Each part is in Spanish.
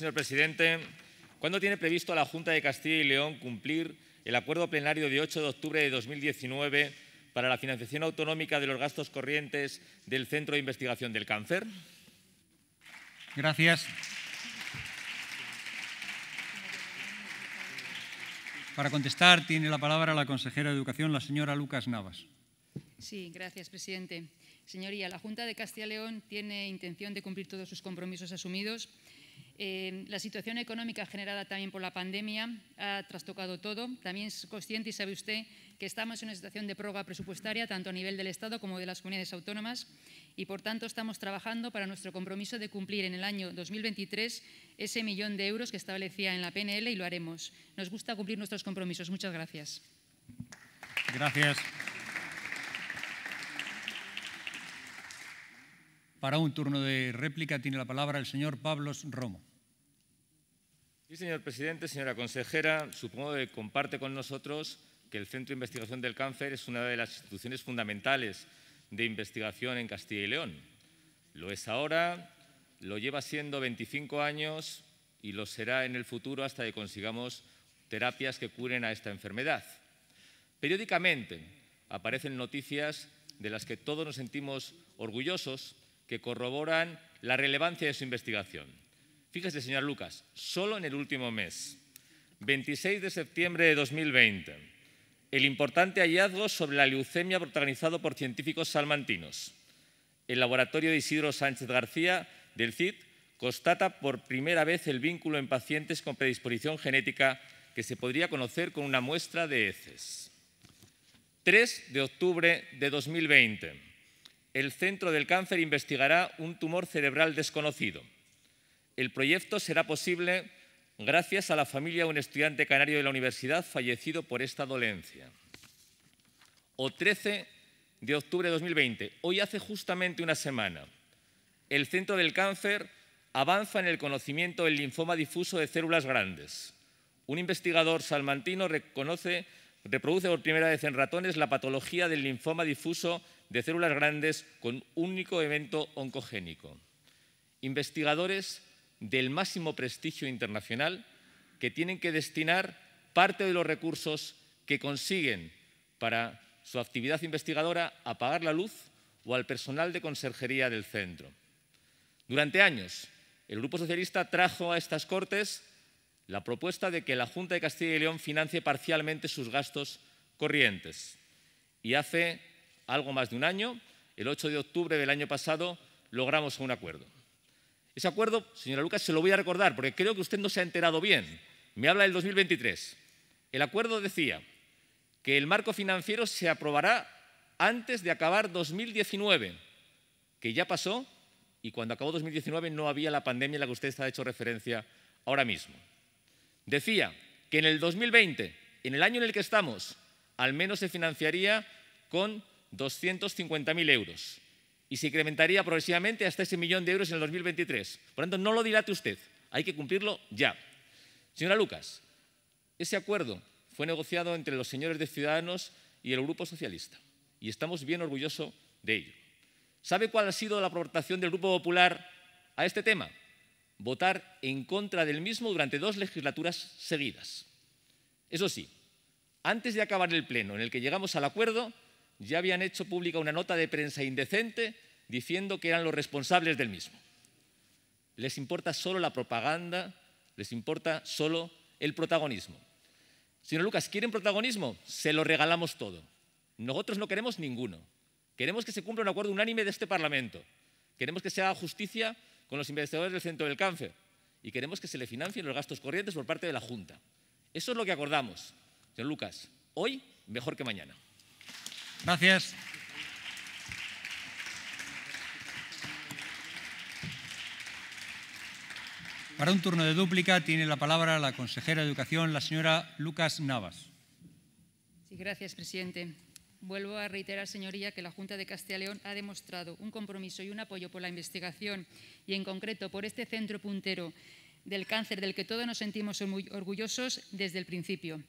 Señor presidente, ¿cuándo tiene previsto la Junta de Castilla y León cumplir el acuerdo plenario de 8 de octubre de 2019 para la financiación autonómica de los gastos corrientes del Centro de Investigación del Cáncer? Gracias. Para contestar tiene la palabra la consejera de Educación, la señora Lucas Navas. Sí, gracias, presidente. Señoría, la Junta de Castilla y León tiene intención de cumplir todos sus compromisos asumidos eh, la situación económica generada también por la pandemia ha trastocado todo. También es consciente y sabe usted que estamos en una situación de prórroga presupuestaria, tanto a nivel del Estado como de las comunidades autónomas, y por tanto estamos trabajando para nuestro compromiso de cumplir en el año 2023 ese millón de euros que establecía en la PNL y lo haremos. Nos gusta cumplir nuestros compromisos. Muchas gracias. Gracias. Para un turno de réplica tiene la palabra el señor Pablos Romo. Sí, señor presidente, señora consejera, supongo que comparte con nosotros que el Centro de Investigación del Cáncer es una de las instituciones fundamentales de investigación en Castilla y León. Lo es ahora, lo lleva siendo 25 años y lo será en el futuro hasta que consigamos terapias que curen a esta enfermedad. Periódicamente aparecen noticias de las que todos nos sentimos orgullosos, que corroboran la relevancia de su investigación. Fíjese, señor Lucas, solo en el último mes, 26 de septiembre de 2020, el importante hallazgo sobre la leucemia protagonizado por científicos salmantinos. El laboratorio de Isidro Sánchez García del CID constata por primera vez el vínculo en pacientes con predisposición genética que se podría conocer con una muestra de heces. 3 de octubre de 2020 el Centro del Cáncer investigará un tumor cerebral desconocido. El proyecto será posible gracias a la familia de un estudiante canario de la universidad fallecido por esta dolencia. O 13 de octubre de 2020, hoy hace justamente una semana, el Centro del Cáncer avanza en el conocimiento del linfoma difuso de células grandes. Un investigador salmantino reconoce, reproduce por primera vez en ratones la patología del linfoma difuso de células grandes con único evento oncogénico. Investigadores del máximo prestigio internacional que tienen que destinar parte de los recursos que consiguen para su actividad investigadora a pagar la luz o al personal de conserjería del centro. Durante años, el Grupo Socialista trajo a estas Cortes la propuesta de que la Junta de Castilla y León financie parcialmente sus gastos corrientes. Y hace algo más de un año, el 8 de octubre del año pasado, logramos un acuerdo. Ese acuerdo, señora Lucas, se lo voy a recordar porque creo que usted no se ha enterado bien. Me habla del 2023. El acuerdo decía que el marco financiero se aprobará antes de acabar 2019, que ya pasó y cuando acabó 2019 no había la pandemia a la que usted ha hecho referencia ahora mismo. Decía que en el 2020, en el año en el que estamos, al menos se financiaría con 250.000 euros y se incrementaría progresivamente hasta ese millón de euros en el 2023. Por lo tanto, no lo dilate usted, hay que cumplirlo ya. Señora Lucas, ese acuerdo fue negociado entre los señores de Ciudadanos y el Grupo Socialista y estamos bien orgullosos de ello. ¿Sabe cuál ha sido la aportación del Grupo Popular a este tema? Votar en contra del mismo durante dos legislaturas seguidas. Eso sí, antes de acabar el pleno en el que llegamos al acuerdo, ya habían hecho pública una nota de prensa indecente diciendo que eran los responsables del mismo. Les importa solo la propaganda, les importa solo el protagonismo. Señor Lucas, ¿quieren protagonismo? Se lo regalamos todo. Nosotros no queremos ninguno. Queremos que se cumpla un acuerdo unánime de este Parlamento. Queremos que se haga justicia con los investigadores del Centro del Cáncer y queremos que se le financien los gastos corrientes por parte de la Junta. Eso es lo que acordamos. Señor Lucas, hoy mejor que mañana. Gracias. Para un turno de dúplica tiene la palabra la consejera de Educación, la señora Lucas Navas. Sí, gracias, presidente. Vuelvo a reiterar, señoría, que la Junta de Castilla y León ha demostrado un compromiso y un apoyo por la investigación y, en concreto, por este centro puntero del cáncer del que todos nos sentimos orgullosos desde el principio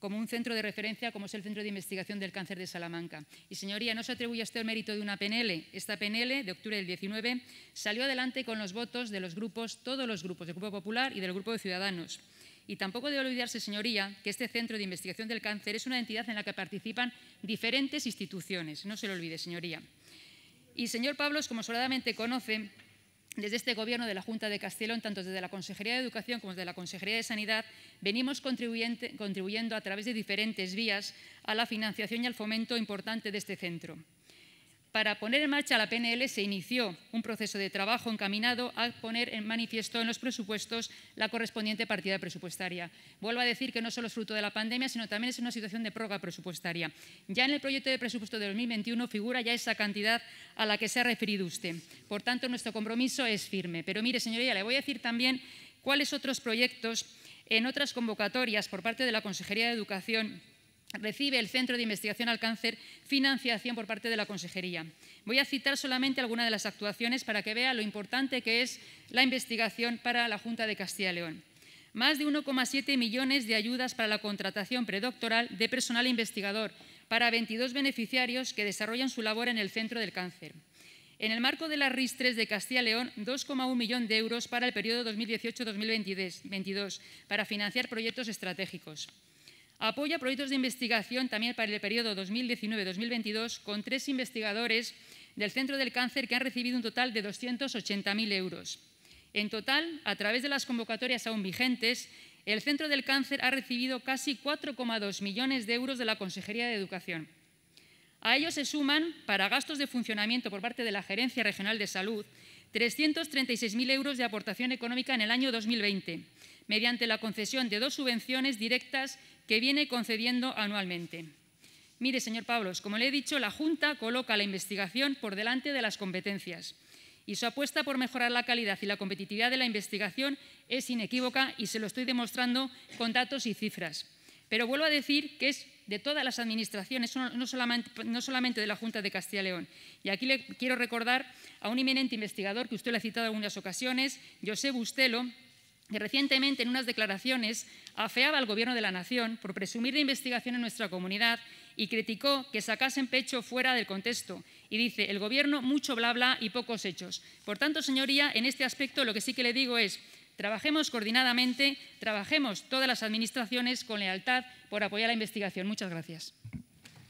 como un centro de referencia como es el Centro de Investigación del Cáncer de Salamanca. Y señoría, no se atribuye a este el mérito de una PNL. Esta PNL de octubre del 19 salió adelante con los votos de los grupos, todos los grupos, del Grupo Popular y del Grupo de Ciudadanos. Y tampoco debe olvidarse, señoría, que este Centro de Investigación del Cáncer es una entidad en la que participan diferentes instituciones. No se lo olvide, señoría. Y, señor Pablos, como sobradamente conoce, desde este Gobierno de la Junta de Castellón, tanto desde la Consejería de Educación como desde la Consejería de Sanidad, venimos contribuyendo a través de diferentes vías a la financiación y al fomento importante de este centro. Para poner en marcha la PNL se inició un proceso de trabajo encaminado a poner en manifiesto en los presupuestos la correspondiente partida presupuestaria. Vuelvo a decir que no solo es fruto de la pandemia, sino también es una situación de prórroga presupuestaria. Ya en el proyecto de presupuesto de 2021 figura ya esa cantidad a la que se ha referido usted. Por tanto, nuestro compromiso es firme. Pero mire, señoría, le voy a decir también cuáles otros proyectos en otras convocatorias por parte de la Consejería de Educación recibe el Centro de Investigación al Cáncer financiación por parte de la Consejería. Voy a citar solamente algunas de las actuaciones para que vea lo importante que es la investigación para la Junta de Castilla y León. Más de 1,7 millones de ayudas para la contratación predoctoral de personal investigador para 22 beneficiarios que desarrollan su labor en el Centro del Cáncer. En el marco de las RIS 3 de Castilla y León, 2,1 millones de euros para el periodo 2018-2022 para financiar proyectos estratégicos. Apoya proyectos de investigación también para el periodo 2019-2022 con tres investigadores del Centro del Cáncer que han recibido un total de 280.000 euros. En total, a través de las convocatorias aún vigentes, el Centro del Cáncer ha recibido casi 4,2 millones de euros de la Consejería de Educación. A ello se suman, para gastos de funcionamiento por parte de la Gerencia Regional de Salud, 336.000 euros de aportación económica en el año 2020, mediante la concesión de dos subvenciones directas que viene concediendo anualmente. Mire, señor Pablos, como le he dicho, la Junta coloca la investigación por delante de las competencias y su apuesta por mejorar la calidad y la competitividad de la investigación es inequívoca y se lo estoy demostrando con datos y cifras. Pero vuelvo a decir que es de todas las administraciones, no solamente, de la Junta de Castilla y León. Y aquí le quiero recordar a un inminente investigador que usted le ha citado en algunas ocasiones, José Bustelo, que recientemente en unas declaraciones afeaba al Gobierno de la Nación por presumir de investigación en nuestra comunidad y criticó que sacasen pecho fuera del contexto. Y dice, el Gobierno mucho bla bla y pocos hechos. Por tanto, señoría, en este aspecto lo que sí que le digo es, Trabajemos coordinadamente, trabajemos todas las administraciones con lealtad por apoyar la investigación. Muchas gracias.